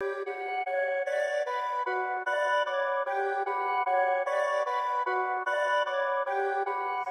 you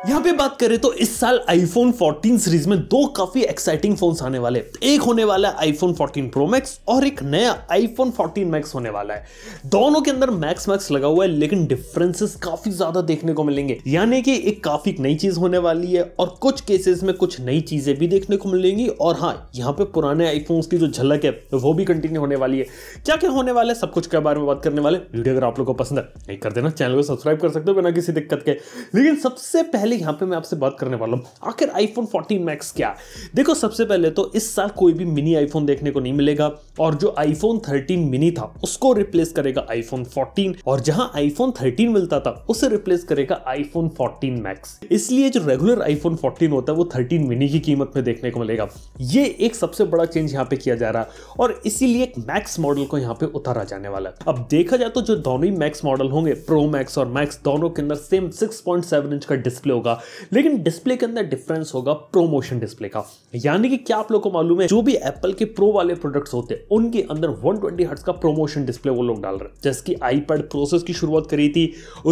यहाँ पे बात करें तो इस साल iPhone 14 सीरीज में दो काफी एक्साइटिंग फोन्स आने वाले हैं एक होने वाला है iPhone 14 Pro Max और एक नया iPhone 14 Max होने वाला है दोनों के अंदर मैक्स मैक्स लगा हुआ है लेकिन डिफरेंसेस काफी ज्यादा देखने को मिलेंगे यानी कि एक काफी नई चीज होने वाली है और कुछ केसेस में कुछ नई चीजें भी देखने को मिलेंगी और हाँ यहाँ पे पुराने आईफोन की जो झलक है वो भी कंटिन्यू होने वाली है क्या क्या होने वाला है सब कुछ के बारे में बात करने वाले वीडियो अगर आप लोग को पसंद है नहीं कर देना चैनल को सब्सक्राइब कर सकते हो बिना किसी दिक्कत के लेकिन सबसे पहले पहले यहां पे मैं आपसे बात करने वाला हूं आखिर आईफोन 14 मैक्स क्या देखो सबसे पहले तो इस साल कोई भी मिनी आईफोन देखने को नहीं मिलेगा और जो आईफोन 13 मिनी था उसको रिप्लेस करेगा आईफोन 14 और जहां आईफोन 13 मिलता था उसे रिप्लेस करेगा आईफोन 14 मैक्स इसलिए जो रेगुलर आईफोन 14 होता है वो 13 मिनी की कीमत में देखने को मिलेगा ये एक सबसे बड़ा चेंज यहाँ पे किया जा रहा है और इसीलिए एक मैक्स मॉडल को यहाँ पे उतारा जाने वाला है अब देखा जाए तो जो दोनों ही मैक्स मॉडल होंगे प्रो मैक्स और मैक्स दोनों के अंदर सेम 6.7 इंच का डिस्प्ले होगा लेकिन डिस्प्ले के अंदर डिफरेंस होगा प्रोमोशन डिस्प्ले का यानी कि क्या आप लोगों को मालूम है जो भी एप्पल के प्रो वाले प्रोडक्ट्स होते हैं उनके अंदर 120 ट्वेंटी का प्रोमोशन डिस्प्ले वो लोग डाल रहे हैं जैसे कि आईपैड प्रोसेस की शुरुआत करी थी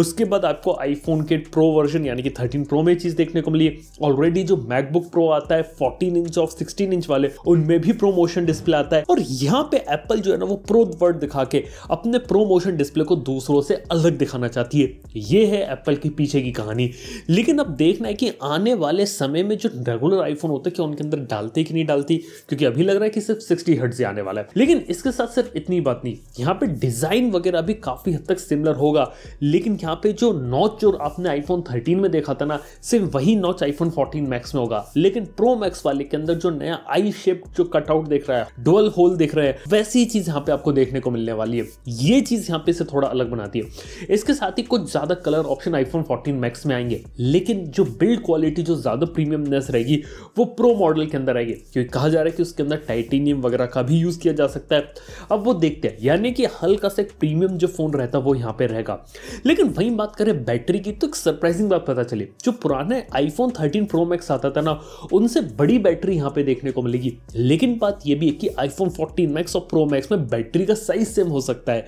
उसके बाद आपको आईफोन के प्रो वर्जन यानी कि थर्टीन प्रो में चीज़ देखने को मिली ऑलरेडी जो मैकबुक प्रो आता है fourteen inch of sixteen inch वाले उनमें भी प्रोमोशन डिस्प्ले आता है और यहाँ पे एप्पल जो है ना वो प्रो वर्ड दिखा के अपने प्रोमोशन डिस्प्ले को दूसरों से अलग दिखाना चाहती है ये है एप्पल के पीछे की कहानी लेकिन लेकिन अब देखना है कि आने वाले समय में जो रेगुलर आईफोन होते हैं क्या उनके अंदर डालते कि नहीं डालती क्योंकि अभी लग रहा है कि सिर्फ सिक्सटी हर्ट आने वाला है लेकिन इसके साथ सिर्फ इतनी बात नहीं यहाँ पे डिजाइन वगैरह भी काफी हद तक सिमिलर होगा लेकिन यहाँ पे जो नॉच जो आपने आईफोन थर्टीन में देखा था ना सिर्फ वही नॉच आईफोन फोर्टीन मैक्स में होगा लेकिन प्रो मैक्स वाले के अंदर जो नया आई शेप जो कटआउट देख रहा है डुअल होल देख रहे हैं वैसी चीज यहाँ पे आपको देखने को मिलने वाली है ये चीज यहाँ पे से थोड़ा अलग बनाती है इसके साथ ही कुछ ज्यादा colour option iPhone fourteen max में आएंगे लेकिन लेकिन जो बिल्ड क्वालिटी जो ज़्यादा प्रीमियमनेस रहेगी वो प्रो मॉडल के अंदर आएगी क्योंकि कहा जा रहा है कि उसके अंदर टाइटेनियम वगैरह का भी यूज़ किया जा सकता है अब वो देखते हैं यानी कि हल्का सा एक प्रीमियम जो फ़ोन रहता है वो यहाँ पर रहेगा लेकिन वहीं बात करें बैटरी की तो एक सरप्राइजिंग बात पता चली जो पुराने आईफोन थर्टीन प्रो मैक्स आता था ना उनसे बड़ी बैटरी यहाँ पर देखने को मिलेगी लेकिन बात यह भी है कि आईफोन फोर्टीन मैक्स और प्रो मैक्स में बैटरी का साइज सेम हो सकता है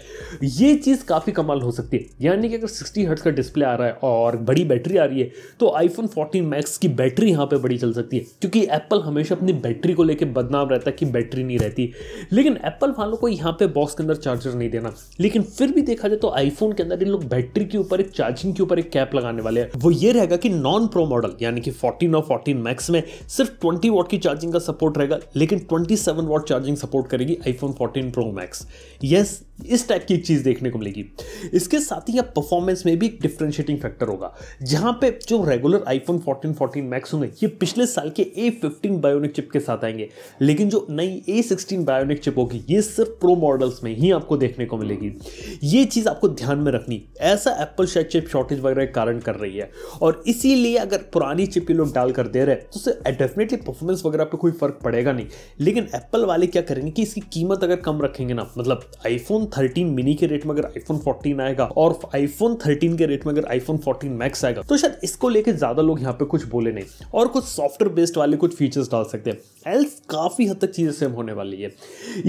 ये चीज़ काफ़ी कमाल हो सकती है यानी कि अगर सिक्सटी हर्ट्स का डिस्प्ले आ रहा है और बड़ी बैटरी आ रही है तो आईफोन 14 मैक्स की बैटरी यहाँ पे बड़ी चल सकती है क्योंकि एप्पल हमेशा अपनी बैटरी को लेकर बदनाम रहता है कि बैटरी नहीं रहती लेकिन एप्पल वालों को यहाँ पे बॉक्स के अंदर चार्जर नहीं देना लेकिन फिर भी देखा जाए तो आईफोन के अंदर इन लोग बैटरी के ऊपर एक चार्जिंग के ऊपर एक कैप लगाने वाले हैं वो ये रहेगा कि नॉन प्रो मॉडल यानी कि फोर्टीन और फोर्टीन मैक्स में सिर्फ ट्वेंटी वॉट की चार्जिंग का सपोर्ट रहेगा लेकिन twenty seven watt charging support करेगी iPhone fourteen pro max yes इस टाइप की एक चीज़ देखने को मिलेगी इसके साथ ही अब परफॉर्मेंस में भी एक डिफ्रेंशिएटिंग फैक्टर होगा जहां पे जो रेगुलर आईफोन 14, 14 मैक्स होंगे ये पिछले साल के A15 बायोनिक चिप के साथ आएंगे लेकिन जो नई A16 बायोनिक चिप होगी ये सिर्फ प्रो मॉडल्स में ही आपको देखने को मिलेगी ये चीज़ आपको ध्यान में रखनी ऐसा एप्पल शायद चिप शॉर्टेज वगैरह के कारण कर रही है और इसीलिए अगर पुरानी चिप ये लोग डाल कर दे रहे हैं तो डेफिनेटली परफॉर्मेंस वगैरह पर कोई फ़र्क पड़ेगा नहीं लेकिन एप्पल वाले क्या करेंगे कि इसकी कीमत अगर कम रखेंगे ना मतलब आईफोन थर्टीन मिनी के रेट में अगर आईफोन फोर्टीन आएगा और आईफोन थर्टीन के रेट में अगर आईफोन फोर्टीन मैक्स आएगा तो शायद इसको इसको लेकर ज़्यादा लोग यहाँ पे कुछ बोले नहीं और कुछ सॉफ्टवेयर बेस्ड वाले कुछ फीचर्स डाल सकते हैं एल्स काफ़ी हद तक चीज़ें सेम होने वाली है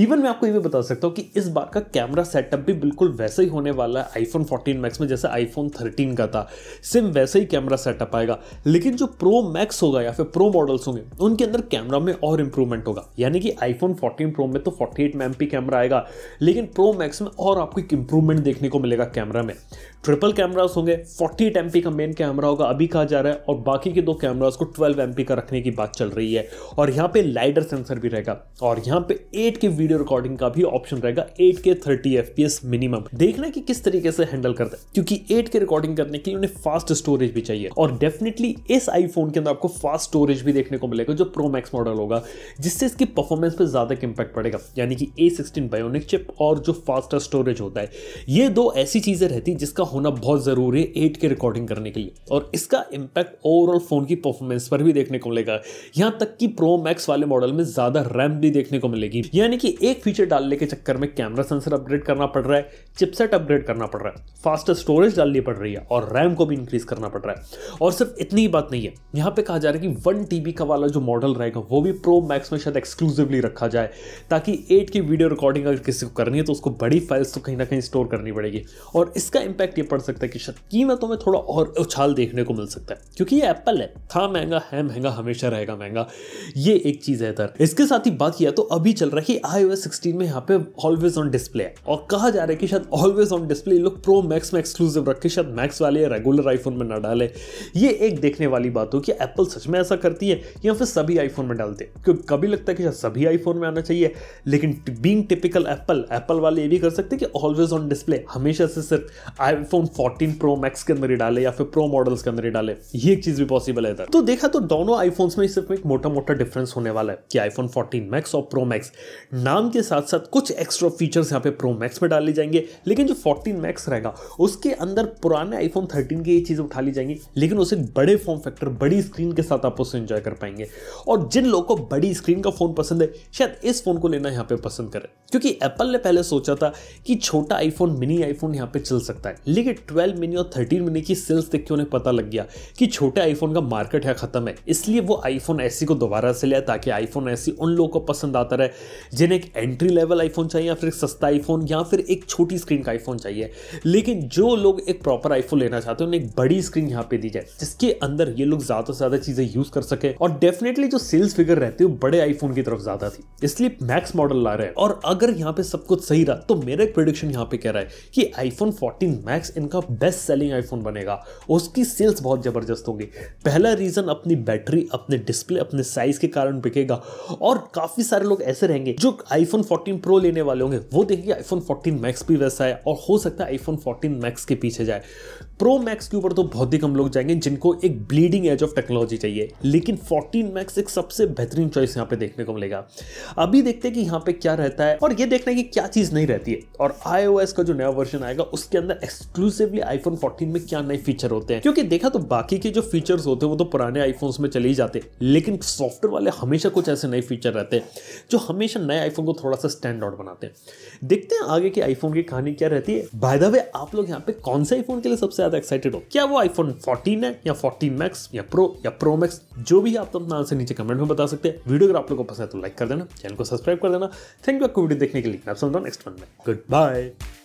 इवन मैं आपको ये भी बता सकता हूँ कि इस बार का कैमरा सेटअप भी बिल्कुल वैसा ही होने वाला है आईफोन फोर्टीन मैक्स में जैसे आईफोन थर्टीन का था सेम वैसा ही कैमरा सेटअप आएगा लेकिन जो प्रो मैक्स होगा या फिर प्रो मॉडल्स होंगे उनके अंदर कैमरा में और इंप्रूवमेंट होगा यानी कि आईफोन फोर्टीन प्रो में तो फोर्टी एट कैमरा आएगा लेकिन प्रो मैक्स में और आपको एक इंप्रूवमेंट देखने को मिलेगा कैमरा में ट्रिपल कैमरास होंगे फोर्टी एट का मेन कैमरा होगा अभी एमपी कहा जा रहा है और बाकी के दो कैमरास को ट्वेल्व एमपी का रखने की बात चल रही है और यहाँ पे लाइडर सेंसर भी रहेगा और यहाँ पे एट के वीडियो रिकॉर्डिंग का भी ऑप्शन रहेगा एट के थर्टी एफ मिनिमम देखना कि किस तरीके से हैंडल करता है क्योंकि एट के रिकॉर्डिंग करने के लिए उन्हें फास्ट स्टोरेज भी चाहिए और डेफिनेटली इस आईफोन के अंदर आपको फास्ट स्टोरेज भी देखने को मिलेगा जो प्रो मैक्स मॉडल होगा जिससे इसकी परफॉर्मेंस पर ज़्यादा इंपैक्ट पड़ेगा यानी कि ए सिक्सटीन बायोनिक चिप और जो फास्ट स्टोरेज होता है ये दो ऐसी चीज़ें रहती जिसका होना बहुत ज़रूरी है एट के रिकॉर्डिंग करने के लिए और इस इसका इम्पैक्ट ओवरऑल फ़ोन की परफॉर्मेंस पर भी देखने को मिलेगा यहां तक कि प्रो मैक्स वाले मॉडल में ज़्यादा रैम भी देखने को मिलेगी यानी कि एक फीचर डालने के चक्कर में कैमरा सेंसर अपग्रेड करना पड़ रहा है चिपसेट अपग्रेड करना पड़ रहा है फास्टर स्टोरेज डालनी पड़ रही है और रैम को भी इंक्रीज करना पड़ रहा है और सिर्फ इतनी ही बात नहीं है यहाँ पे कहा जा रहा है कि वन टीबी का वाला जो मॉडल रहेगा वो भी प्रो मैक्स में शायद एक्सक्लूसिवली रखा जाए ताकि एट की वीडियो रिकॉर्डिंग अगर किसी को करनी है तो उसको बड़ी फाइल्स तो कहीं ना कहीं स्टोर करनी पड़ेगी और इसका इंपैक्ट ये पड़ सकता है कि शायद कीमतों में थोड़ा और उछाल देखने को मिल सकता है क्योंकि ये एप्पल है था महंगा है महंगा हमेशा रहेगा महंगा ये एक चीज़ है तर इसके साथ ही बात किया तो अभी चल रहा है कि आई ओ एस सिक्सटीन में यहाँ पे ऑलवेज ऑन डिस्प्ले है और कहा जा रहा है कि शायद ऑलवेज ऑन डिस्प्ले लोग प्रो मैक्स में एक्सक्लूसिव रखे शायद मैक्स वाले रेगुलर आईफोन में ना डाले ये एक देखने वाली बात हो कि एप्पल सच में ऐसा करती है या फिर सभी आईफोन में डालते हैं क्योंकि कभी लगता है कि शायद सभी आईफोन में आना चाहिए लेकिन बींग टिपिकल एप्पल एप्पल वाले ये भी कर सकते हैं कि ऑलवेज ऑन डिस्प्ले हमेशा से सिर्फ आईफोन फोर्टीन प्रो मैक्स के अंदर ही डाले या फिर प्रो मॉडल्स के अंदर बैटरी डाले ये एक चीज भी पॉसिबल है इधर तो देखा तो दोनों आईफोन में सिर्फ एक मोटा मोटा डिफरेंस होने वाला है कि आईफोन फोर्टीन मैक्स और प्रो मैक्स नाम के साथ साथ कुछ एक्स्ट्रा फीचर्स यहाँ पे प्रो मैक्स में डाले जाएंगे लेकिन जो फोर्टीन मैक्स रहेगा उसके अंदर पुराने आईफोन थर्टीन की ये चीज़ उठा ली जाएंगी लेकिन उसे बड़े फॉर्म फैक्टर बड़ी स्क्रीन के साथ आप उसे एंजॉय कर पाएंगे और जिन लोगों को बड़ी स्क्रीन का फ़ोन पसंद है शायद इस फ़ोन को लेना यहाँ पे पसंद करें क्योंकि एप्पल ने पहले सोचा था कि छोटा आईफोन मिनी आईफोन यहाँ पे चल सकता है लेकिन ट्वेल्व मिनी और थर्टीन मिनी की सेल्स देख के उन्हें पता लग गया किया कि छोटे आईफोन का मार्केट है ख़त्म है इसलिए वो आईफोन एस को दोबारा से लिया ताकि आईफोन एस उन लोगों को पसंद आता रहे जिन्हें एक एंट्री लेवल आईफोन चाहिए या फिर एक सस्ता आईफोन या फिर एक छोटी स्क्रीन का आईफोन चाहिए लेकिन जो लोग एक प्रॉपर आईफोन लेना चाहते हैं उन्हें एक बड़ी स्क्रीन यहाँ पे दी जाए जिसके अंदर ये लोग ज़्यादा से ज़्यादा चीज़ें यूज़ कर सके और डेफिनेटली जो सेल्स फिगर रहती है वो बड़े आईफोन की तरफ ज़्यादा थी इसलिए मैक्स मॉडल ला रहे हैं और अगर यहाँ पे सब कुछ सही रहा तो मेरा एक प्रोडिक्शन यहाँ पे कह रहा है कि आईफोन फोर्टीन मैक्स इनका बेस्ट सेलिंग आईफोन बनेगा उसकी सेल्स बहुत ज़बरदस्त होंगे पहला रीज़न अपनी बैटरी अपने डिस्प्ले अपने साइज़ के कारण बिकेगा और काफ़ी सारे लोग ऐसे रहेंगे जो आईफोन 14 प्रो लेने वाले होंगे वो देखेंगे आईफोन 14 मैक्स भी वैसा है और हो सकता है आईफोन 14 मैक्स के पीछे जाए प्रो मैक्स के ऊपर तो बहुत ही कम लोग जाएंगे जिनको एक ब्लीडिंग एज ऑफ टेक्नोलॉजी चाहिए लेकिन 14 मैक्स एक सबसे बेहतरीन चॉइस यहाँ पे देखने को मिलेगा अभी देखते हैं कि यहाँ पे क्या रहता है और ये देखना है कि क्या चीज़ नहीं रहती है और आईओएस का जो नया वर्जन आएगा उसके अंदर एक्सक्लूसिवली आईफोन 14 में क्या नए फीचर होते हैं क्योंकि देखा तो तो बाकी के जो फीचर्स होते हैं वो तो पुराने आईफोन्स में चले ही जाते लेकिन सॉफ्टवेयर वाले हमेशा कुछ ऐसे नए फीचर रहते हैं जो हमेशा नए आईफोन को थोड़ा सा स्टैंड आउट बनाते हैं देखते हैं आगे की आईफोन की कहानी क्या रहती है बाय द वे आप लोग यहाँ पे कौन से आईफोन के लिए सबसे ज्यादा एक्साइटेड हो क्या वो आईफोन फोर्टीन है या फोर्टीन मैक्स या प्रो या प्रो मैक्स जो भी आप तो अपना आंसर नीचे कमेंट में बता सकते हैं वीडियो अगर आप लोग को पसंद है तो लाइक कर देना चैनल को सब्सक्राइब कर देना थैंक यू आपको वीडियो देखने के लिए आप हूँ नेक्स्ट वन में गुड बाय